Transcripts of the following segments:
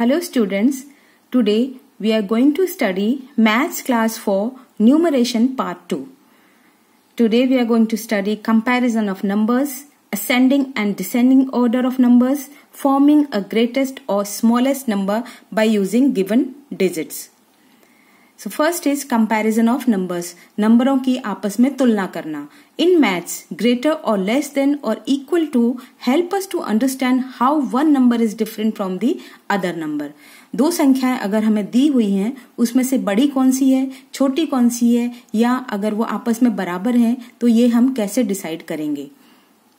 Hello students, today we are going to study Maths class 4 Numeration part 2. Today we are going to study comparison of numbers, ascending and descending order of numbers, forming a greatest or smallest number by using given digits. So first is comparison of numbers नंबरों की आपस में तुलना करना in maths greater और less than और equal to help us to understand how one number is different from the other number दो संख्याएं अगर हमें दी हुई हैं उसमें से बड़ी कौन सी है छोटी कौन सी है या अगर वो आपस में बराबर हैं तो ये हम कैसे डिसाइड करेंगे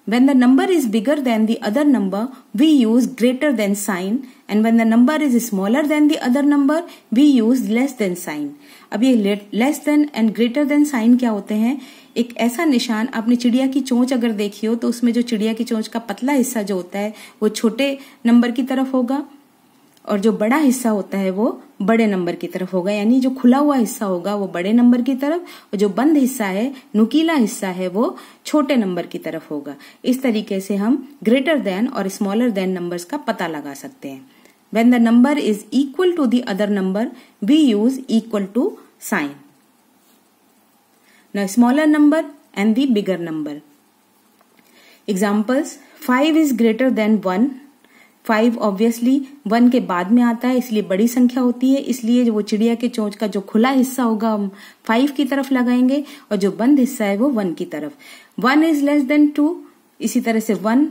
When the number is bigger than the other number, we use greater than sign and when the number is smaller than the other number, we use less than sign. अब ये less than and greater than sign क्या होते हैं एक ऐसा निशान आपने चिड़िया की चोंच अगर देखी हो तो उसमें जो चिड़िया की चोंच का पतला हिस्सा जो होता है वो छोटे नंबर की तरफ होगा और जो बड़ा हिस्सा होता है वो बड़े नंबर की तरफ होगा यानी जो खुला हुआ हिस्सा होगा वो बड़े नंबर की तरफ और जो बंद हिस्सा है नुकीला हिस्सा है वो छोटे नंबर की तरफ होगा इस तरीके से हम ग्रेटर देन और स्मॉलर देन नंबर्स का पता लगा सकते हैं when the number is equal to the other number we use equal to sign न smaller number and bigger number examples five is greater than one five obviously one के बाद में आता है इसलिए बड़ी संख्या होती है इसलिए वो चिड़िया के चोंच का जो खुला हिस्सा होगा हम फाइव की तरफ लगाएंगे और जो बंद हिस्सा है वो वन की तरफ one is less than two इसी तरह से वन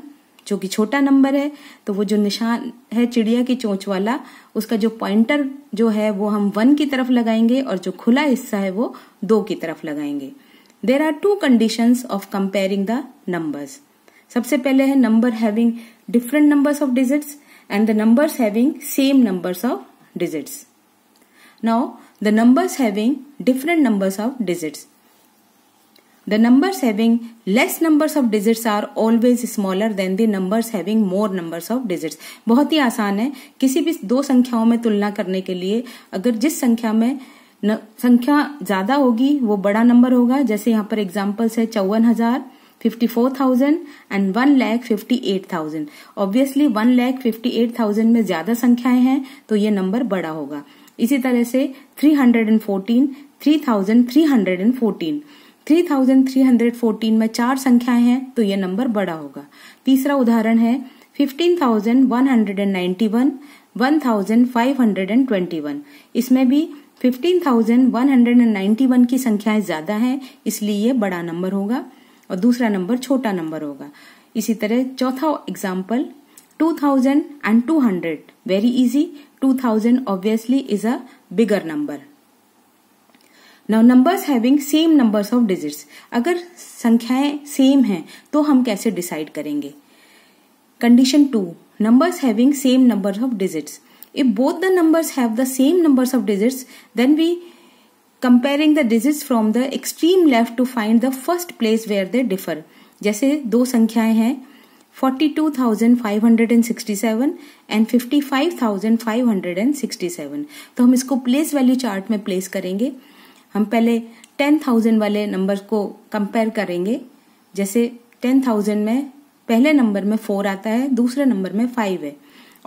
जो कि छोटा नंबर है तो वो जो निशान है चिड़िया की चोंच वाला उसका जो पॉइंटर जो है वो हम वन की तरफ लगाएंगे और जो खुला हिस्सा है वो दो की तरफ लगाएंगे there are two condition of comparing the numbers सबसे पहले है number having different numbers of digits and the numbers having same numbers of digits. Now, the numbers having different numbers of digits. The numbers having less numbers of digits are always smaller than the numbers having more numbers of digits. bahut hi aasan hai kisi bhi do sankhyaon mein tulna karne ke liye agar jis sankhya mein संख्या ज्यादा होगी वो बड़ा number होगा जैसे यहाँ पर examples है चौवन हजार 54,000 and one lakh fifty eight thousand obviously one lakh fifty eight thousand में ज्यादा संख्याएं हैं तो ये नंबर बड़ा होगा इसी तरह से 314, 3,314, 3314 में चार संख्याएं हैं तो ये नंबर बड़ा होगा तीसरा उदाहरण है 15,191, 1,521 इसमें भी 15,191 की संख्याएं ज्यादा हैं इसलिए ये बड़ा नंबर होगा और दूसरा नंबर छोटा नंबर होगा इसी तरह चौथा example two thousand and two hundred very easy two thousand obviously is a bigger number now numbers having same number of digits अगर संख्याएं सेम है तो हम कैसे डिसाइड करेंगे condition two numbers having same numbers of digits if both the numbers have the same number of digits then we comparing the digits from the extreme left to find the first place where they differ जैसे दो संख्याएं हैं 42,567 and 55,567 तो हम इसको place value chart में place करेंगे हम पहले 10,000 वाले नंबर को कंपेयर करेंगे जैसे 10,000 में पहले नंबर में फोर आता है दूसरे नंबर में फाइव है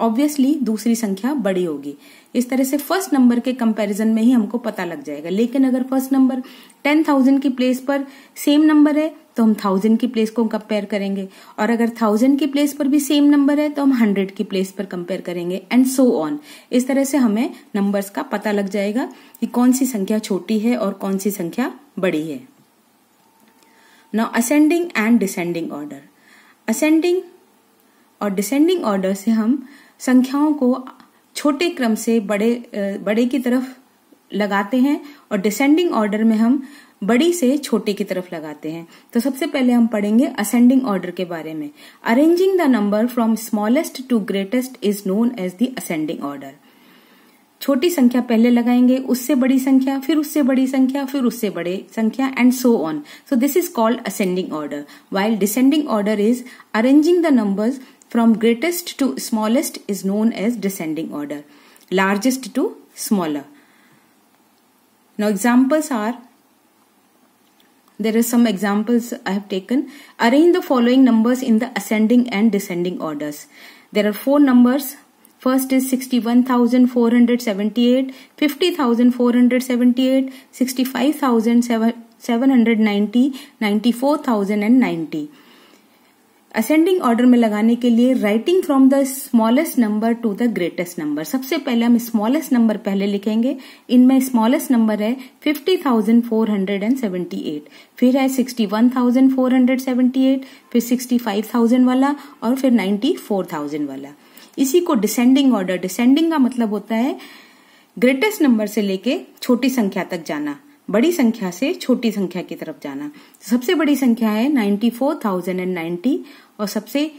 ऑब्वियसली दूसरी संख्या बड़ी होगी इस तरह से फर्स्ट नंबर के कंपैरिजन में ही हमको पता लग जाएगा लेकिन अगर फर्स्ट नंबर टेन थाउजेंड की प्लेस पर सेम नंबर है तो हम थाउजेंड की प्लेस को कंपेयर करेंगे और अगर थाउजेंड की प्लेस पर भी सेम नंबर है तो हम हंड्रेड की प्लेस पर कंपेयर करेंगे एंड सो ऑन इस तरह से हमें नंबर्स का पता लग जाएगा कि कौन सी संख्या छोटी है और कौन सी संख्या बड़ी है now ascending and descending order ascending और डिसेंडिंग ऑर्डर से हम संख्याओं को छोटे क्रम से बड़े बड़े की तरफ लगाते हैं और डिसेंडिंग ऑर्डर में हम बड़ी से छोटे की तरफ लगाते हैं तो सबसे पहले हम पढ़ेंगे असेंडिंग ऑर्डर के बारे में arranging the number from smallest to greatest is known as the ascending order छोटी संख्या पहले लगाएंगे उससे बड़ी संख्या फिर उससे बड़ी संख्या फिर उससे बड़े संख्या and so on so this is called ascending order while descending order is arranging the numbers from greatest to smallest is known as descending order, largest to smaller. Now examples are, there are some examples I have taken. Arrange the following numbers in the ascending and descending orders. There are four numbers. First is 61,478, 50,478, 65,790, 94,090. Ascending order में लगाने के लिए writing from the smallest number to the greatest number सबसे पहले हम smallest number पहले लिखेंगे इनमें स्मॉलेस्ट नंबर है 50,478 फिर है 61,478 फिर 65,000 वाला और फिर 94,000 वाला इसी को डिसेंडिंग ऑर्डर डिसेंडिंग का मतलब होता है ग्रेटेस्ट नंबर से लेके छोटी संख्या तक जाना बड़ी संख्या से छोटी संख्या की तरफ जाना तो सबसे बड़ी संख्या है ninety four thousand and ninety और सबसे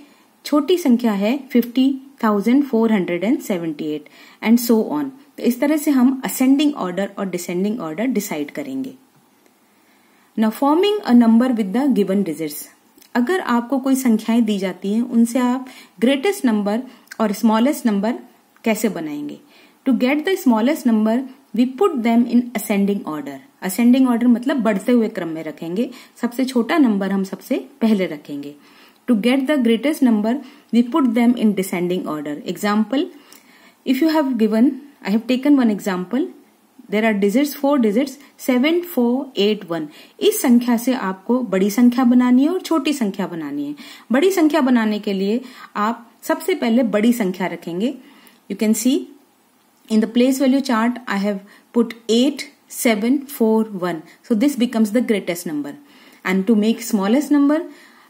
छोटी संख्या है fifty thousand four hundred and seventy eight and so on तो इस तरह से हम असेंडिंग ऑर्डर और डिसेंडिंग ऑर्डर डिसाइड करेंगे न forming a number with the given digits अगर आपको कोई संख्याएं दी जाती हैं उनसे आप ग्रेटेस्ट नंबर और स्मॉलेस्ट नंबर कैसे बनाएंगे to get the smallest number we put them in ascending order ascending order मतलब बढ़ते हुए क्रम में रखेंगे सबसे छोटा नंबर हम सबसे पहले रखेंगे to get the greatest number we put them in descending order example if you have given I have taken one example there are digits four digits seven four eight one इस संख्या से आपको बड़ी संख्या बनानी है और छोटी संख्या बनानी है बड़ी संख्या बनाने के लिए आप सबसे पहले बड़ी संख्या रखेंगे you can see in the place value chart I have put 8 7 4 1 so this becomes the greatest number and to make smallest number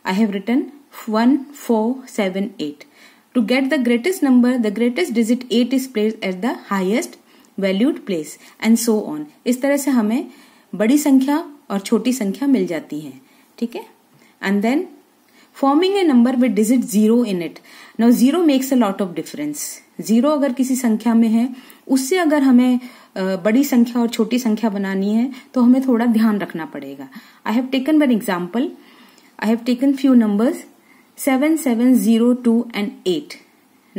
I have written 1 4 7 8 to get the greatest number the greatest digit 8 is placed at the highest valued place and so on इस तरह से हमें बड़ी संख्या और छोटी संख्या मिल जाती है ठीक है and then forming a number with digit zero in it now zero makes a lot of difference zero अगर किसी संख्या में है उससे अगर हमें बड़ी संख्या और छोटी संख्या बनानी है तो हमें थोड़ा ध्यान रखना पड़ेगा I have taken one example I have taken few numbers seven seven zero two and eight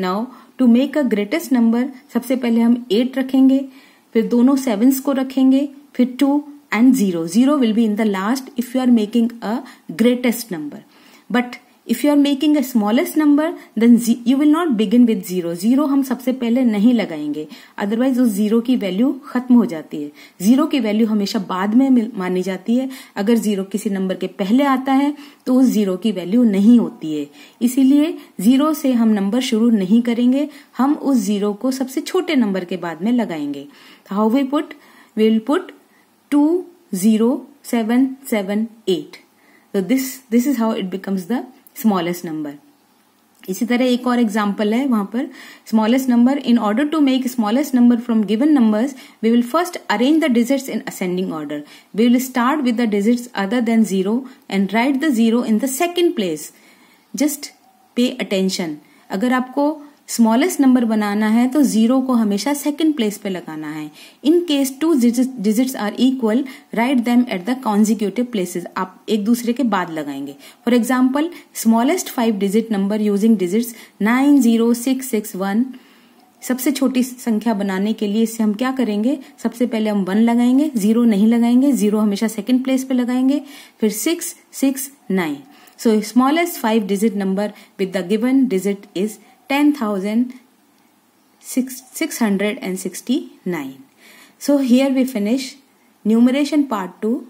now to make a greatest number सबसे पहले हम एट रखेंगे फिर दोनों सेवन्स को रखेंगे फिर two and zero zero will be in the last if you are making a greatest number but if you are making a smallest number then you will not begin with zero zero हम सबसे पहले नहीं लगाएंगे otherwise उस zero की value खत्म हो जाती है जीरो की वैल्यू हमेशा बाद में मानी जाती है अगर जीरो किसी नंबर के पहले आता है तो उस जीरो की वैल्यू नहीं होती है इसीलिए जीरो से हम नंबर शुरू नहीं करेंगे हम उस जीरो को सबसे छोटे नंबर के बाद में लगाएंगे how we put will put two zero seven seven eight तो this this is how it becomes the smallest number इसी तरह एक और एग्जाम्पल है वहां पर smallest number in order to make smallest number from given numbers we will first arrange the digits in ascending order we will start with the digits other than zero and write the zero in the second place just पे attention अगर आपको smallest number बनाना है तो zero को हमेशा second place पे लगाना है in case two digits are equal write them at the consecutive places आप एक दूसरे के बाद लगाएंगे for example smallest five digit number using digits nine zero six six one सबसे छोटी संख्या बनाने के लिए इससे हम क्या करेंगे सबसे पहले हम वन लगाएंगे जीरो नहीं लगाएंगे जीरो हमेशा सेकेंड प्लेस पे लगाएंगे फिर six six nine so smallest five digit number with the given digit is 10,669. So here we finish numeration part 2.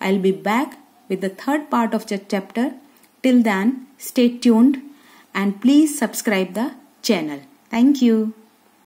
I'll be back with the third part of the chapter. Till then, stay tuned and please subscribe the channel. Thank you.